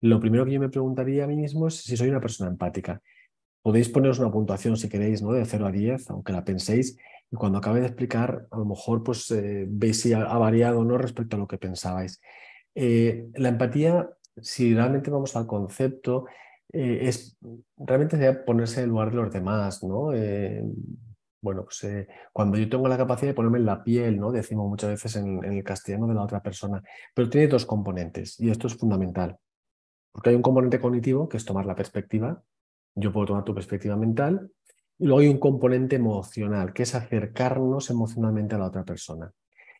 lo primero que yo me preguntaría a mí mismo es si soy una persona empática. Podéis poneros una puntuación si queréis, ¿no? De 0 a 10, aunque la penséis. Y cuando acabe de explicar, a lo mejor pues eh, veis si ha, variado o no respecto a lo que pensabais. Eh, la empatía, si realmente vamos al concepto, eh, es realmente ponerse en el lugar de los demás, ¿no? Eh, bueno, pues eh, cuando yo tengo la capacidad de ponerme en la piel, ¿no? Decimos muchas veces en el castellano de la otra persona, pero tiene dos componentes y esto es fundamental. Porque hay un componente cognitivo que es tomar la perspectiva, yo puedo tomar tu perspectiva mental, y luego hay un componente emocional, que es acercarnos emocionalmente a la otra persona.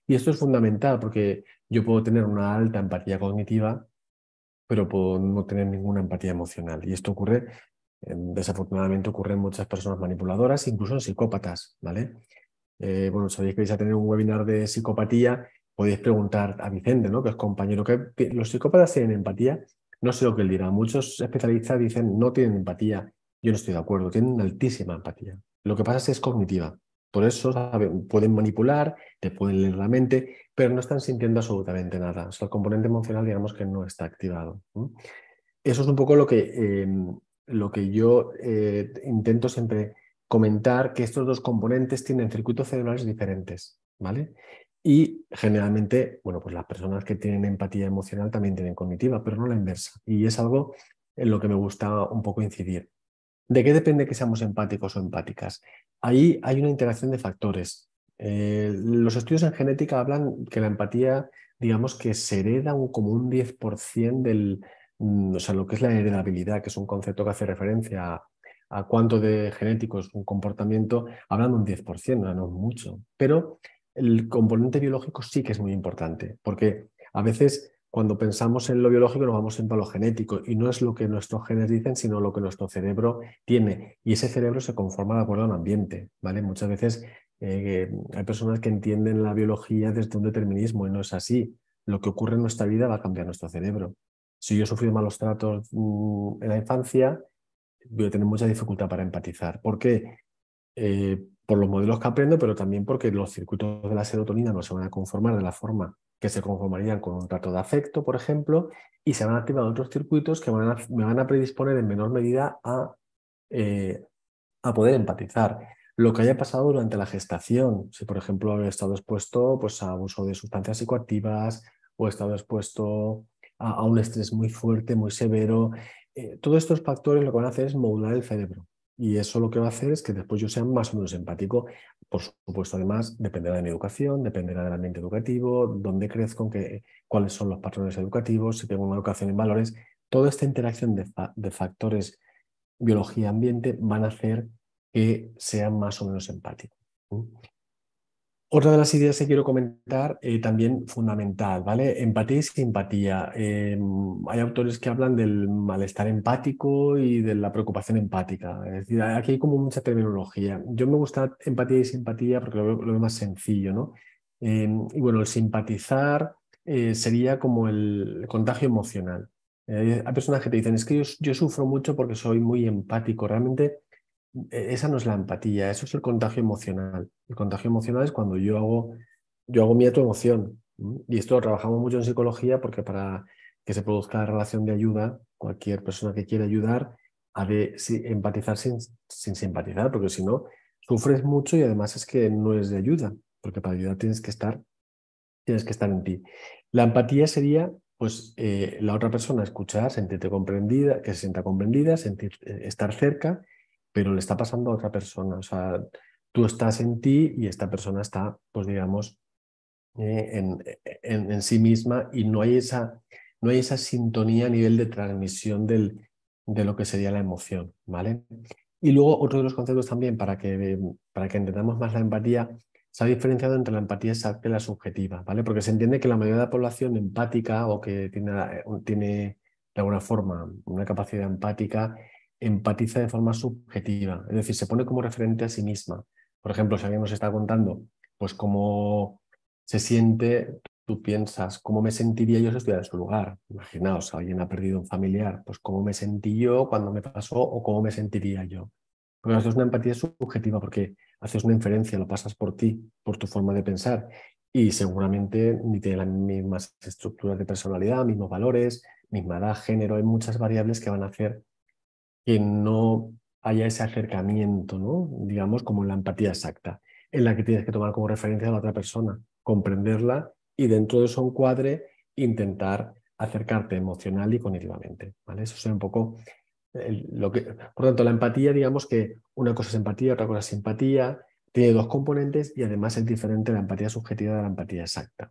Y esto es fundamental porque yo puedo tener una alta empatía cognitiva, pero puedo no tener ninguna empatía emocional. Y esto ocurre eh, desafortunadamente ocurren muchas personas manipuladoras, incluso en psicópatas, ¿vale? Eh, bueno, sabéis queréis vais a tener un webinar de psicopatía, podéis preguntar a Vicente, ¿no? Que es compañero, que los psicópatas tienen empatía, no sé lo que él dirá. Muchos especialistas dicen no tienen empatía. Yo no estoy de acuerdo, tienen altísima empatía. Lo que pasa es que es cognitiva. Por eso pueden manipular, te pueden leer la mente, pero no están sintiendo absolutamente nada. O el componente emocional, digamos que no está activado. Eso es un poco lo que eh, lo que yo eh, intento siempre comentar, que estos dos componentes tienen circuitos cerebrales diferentes, ¿vale? Y generalmente, bueno, pues las personas que tienen empatía emocional también tienen cognitiva, pero no la inversa. Y es algo en lo que me gusta un poco incidir. ¿De qué depende que seamos empáticos o empáticas? Ahí hay una interacción de factores. Eh, los estudios en genética hablan que la empatía, digamos que se hereda como un 10% del, Mm, o sea, lo que es la heredabilidad, que es un concepto que hace referencia a, cuánto de genético es un comportamiento, hablando un 10%, no, es mucho. Pero el componente biológico sí que es muy importante, porque a veces cuando pensamos en lo biológico nos vamos en a lo genético y no es lo que nuestros genes dicen, sino lo que nuestro cerebro tiene. Y ese cerebro se conforma de acuerdo a un ambiente, Muchas veces eh, hay personas que entienden la biología desde un determinismo y no es así. Lo que ocurre en nuestra vida va a cambiar nuestro cerebro. Si yo he sufrido malos tratos mm, en la infancia, voy a tener mucha dificultad para empatizar. ¿Por qué? Eh, por los modelos que aprendo, pero también porque los circuitos de la serotonina no se van a conformar de la forma que se conformarían con un trato de afecto, por ejemplo, y se van a activar otros circuitos que me van a predisponer en menor medida a, eh, a poder empatizar. Lo que haya pasado durante la gestación, si por ejemplo he estado expuesto pues, a abuso de sustancias psicoactivas o he estado expuesto a, un estrés muy fuerte, muy severo. Eh, todos estos factores lo que van a hacer es modular el cerebro. Y eso lo que va a hacer es que después yo sea más o menos empático. Por supuesto, además, dependerá de mi educación, dependerá del ambiente educativo, dónde crezco, cuáles son los patrones educativos, si tengo una educación en valores. Toda esta interacción de, de factores biología-ambiente van a hacer que sea más o menos empático. Otra de las ideas que quiero comentar, eh, también fundamental, ¿vale? Empatía y simpatía. Em, hay autores que hablan del malestar empático y de la preocupación empática. Es decir, aquí hay como mucha terminología. Yo me gusta empatía y simpatía porque lo veo, más sencillo, ¿no? Em, y bueno, el simpatizar eh, sería como el contagio emocional. Eh, hay personas que te dicen, es que yo sufro mucho porque soy muy empático. Realmente e-, esa no es la empatía, eso es el contagio emocional. El contagio emocional es cuando yo hago, yo hago mía tu emoción. Y esto lo trabajamos mucho en psicología porque para que se produzca la relación de ayuda, cualquier persona que quiera ayudar ha de empatizar sin, simpatizar, porque si no, sufres mucho y además es que no es de ayuda, porque para ayudar tienes que estar, tienes que estar en ti. La empatía sería pues eh, la otra persona escuchar, sentirte comprendida, que se sienta comprendida, sentir, eh, estar cerca pero le está pasando a otra persona. O sea, tú estás en ti y esta persona está, pues digamos, eh, en, sí misma y no hay, esa, no hay esa sintonía a nivel de transmisión del, de lo que sería la emoción, ¿vale? Y luego otro de los conceptos también para que, para que entendamos más la empatía, se ha diferenciado entre la empatía exacta y la subjetiva, ¿vale? Porque se entiende que la mayoría de la población empática o que tiene, eh, tiene de alguna forma una capacidad empática empatiza de forma subjetiva, es decir, se pone como referente a sí misma. Por ejemplo, si alguien nos está contando, pues cómo se siente, tú piensas, ¿cómo me sentiría yo si estuviera en su lugar? Imaginaos, alguien ha perdido un familiar, pues cómo me sentí yo cuando me pasó o cómo me sentiría yo. Porque es una empatía subjetiva porque haces una inferencia, lo pasas por ti, por tu forma de pensar y seguramente ni tiene las mismas estructuras de personalidad, mismos valores, misma edad, género, hay muchas variables que van a hacer que no haya ese acercamiento, ¿no? digamos, como en la empatía exacta, en la que tienes que tomar como referencia a la otra persona, comprenderla y dentro de eso cuadre intentar acercarte emocional y cognitivamente. ¿vale? Eso es un poco lo que... Por tanto, la empatía, digamos que una cosa es empatía, otra cosa es simpatía, tiene dos componentes y además es diferente la empatía subjetiva de la empatía exacta.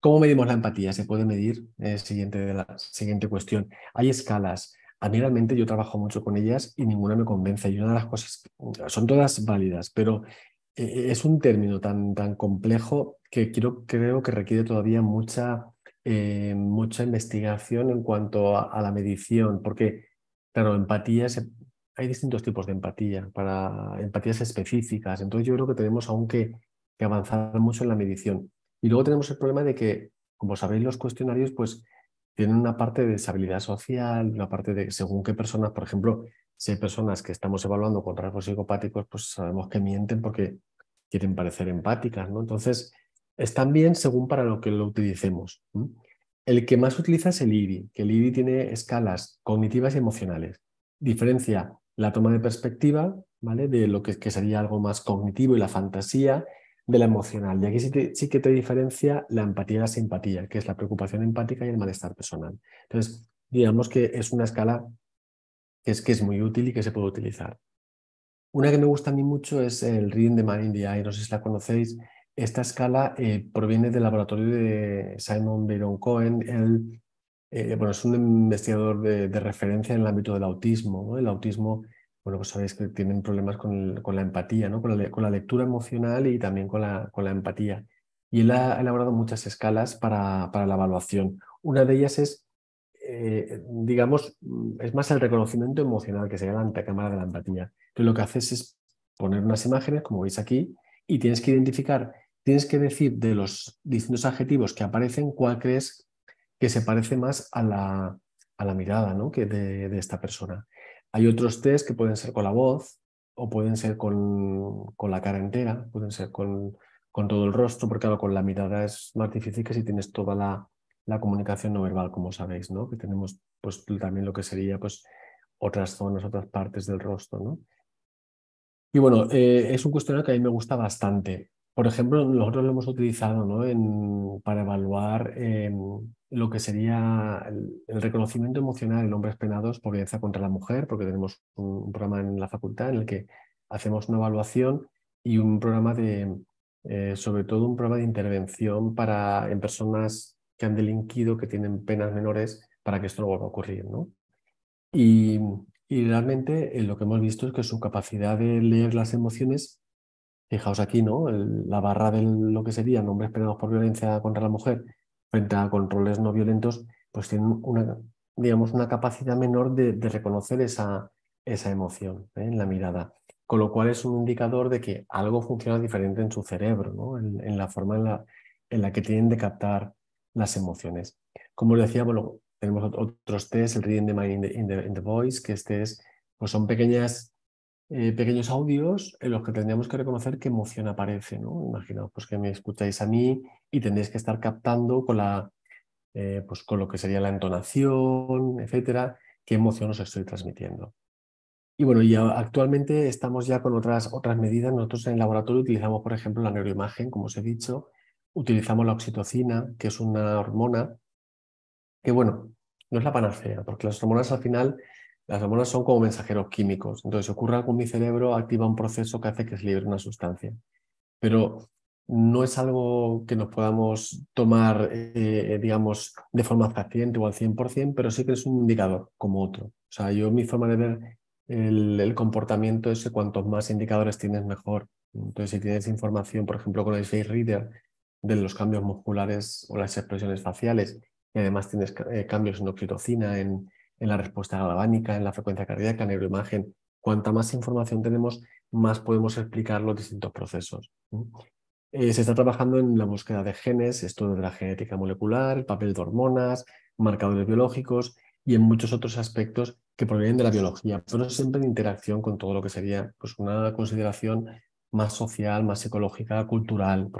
¿Cómo medimos la empatía? Se puede medir, eh, en de la, siguiente cuestión. Hay escalas a mí realmente yo trabajo mucho con ellas y ninguna me convence. Y una de las cosas, son todas válidas, pero eh, eh, es un término tan, tan complejo que creo que requiere todavía mucha, eh, mucha investigación en cuanto a, la medición, porque, claro, empatía, hay distintos tipos de empatía, para empatías específicas. Entonces yo creo que tenemos aún que, que avanzar mucho en la medición. Y luego tenemos el problema de que, como sabéis, los cuestionarios, pues tienen una parte de deshabilidad social, una parte de según qué personas, por ejemplo, si hay personas que estamos evaluando con rasgos psicopáticos, pues sabemos que mienten porque quieren parecer empáticas, ¿no? Entonces, están bien según para lo que lo utilicemos. El que más utiliza es el IRI, que el IRI tiene escalas cognitivas y emocionales. Diferencia la toma de perspectiva, ¿vale? De lo que, que sería algo más cognitivo y la fantasía, de la emocional. Y aquí sí, sí que te diferencia la empatía y la simpatía, que es la preocupación empática y el malestar personal. Entonces, digamos que es una escala que es, que es muy útil y que se puede utilizar. Una que me gusta a mí mucho es el Reading the Mind in the Eye, no sé si la conocéis. Esta escala eh, proviene del laboratorio de Simon Baron Cohen. Él, eh, bueno, es un investigador de, referencia en el ámbito del autismo. El autismo bueno, pues sabéis que tienen problemas con, la empatía, Con la, lectura emocional y también con la, empatía. Y él ha elaborado muchas escalas para, la evaluación. Una de ellas es, eh, digamos, mm, es más el reconocimiento emocional, que sería la antecámara de la empatía. que lo que haces es poner unas imágenes, como veis aquí, y tienes que identificar, tienes que decir de los distintos adjetivos que aparecen, cuál crees que se parece más a la, mirada que de esta persona. Hay otros test que pueden ser con la voz o pueden ser con, la cara entera, pueden ser con, con, todo el rostro, porque claro, con la mirada es más difícil que si tienes toda la, comunicación no verbal, como sabéis, ¿no? Que tenemos pues también lo que sería pues otras zonas, otras partes del rostro, ¿no? Y bueno, eh, es un cuestionario que a mí me gusta bastante. Por ejemplo, nosotros lo hemos utilizado ¿no? en, para evaluar em, lo que sería el, reconocimiento emocional en hombres penados por violencia contra la mujer, porque tenemos un, programa en la facultad en el que hacemos una evaluación y un programa de, eh, sobre todo un programa de intervención para, en personas que han delinquido, que tienen penas menores, para que esto no vuelva a ocurrir. Y, realmente eh, lo que hemos visto es que su capacidad de leer las emociones, fijaos aquí, ¿no? la barra de lo que serían hombres penados por violencia contra la mujer, frente a controles no violentos, pues tienen una, digamos, una capacidad menor de, reconocer esa, esa emoción ¿eh? en la mirada. Con lo cual es un indicador de que algo funciona diferente en su cerebro, ¿no? en, la forma en la, en la, que tienen de captar las emociones. Como les decía, tenemos otros test, el Reading the Mind in the, Voice, que este es, pues son pequeñas, eh, pequeños audios en los que tendríamos que reconocer qué emoción aparece. ¿no? Imaginaos pues, que me escucháis a mí y tendréis que estar captando con, la, eh, pues con lo que sería la entonación, etcétera, qué emoción os estoy transmitiendo. Y bueno, ya actualmente estamos ya con otras, otras medidas. Nosotros en el laboratorio utilizamos, por ejemplo, la neuroimagen, como os he dicho, utilizamos la oxitocina, que es una hormona que, bueno, no es la panacea, porque las hormonas al final, las hormonas son como mensajeros químicos. Entonces, si ocurre algo en mi cerebro, activa un proceso que hace que se libere una sustancia. Pero no es algo que nos podamos tomar, eh, digamos, de forma paciente o al 100%, pero sí que es un indicador como otro. O sea, yo mi forma de ver el, comportamiento es que cuantos más indicadores tienes, mejor. Entonces, si tienes información, por ejemplo, con el Face Reader de los cambios musculares o las expresiones faciales, y además tienes eh, cambios en oxitocina, en, en la respuesta galvánica, en la frecuencia cardíaca, en neuroimagen, cuanta más información tenemos, más podemos explicar los distintos procesos. Eh, se está trabajando en la búsqueda de genes, esto de la genética molecular, el papel de hormonas, marcadores biológicos y en muchos otros aspectos que provienen de la biología, pero siempre en interacción con todo lo que sería pues, una consideración más social, más ecológica, cultural,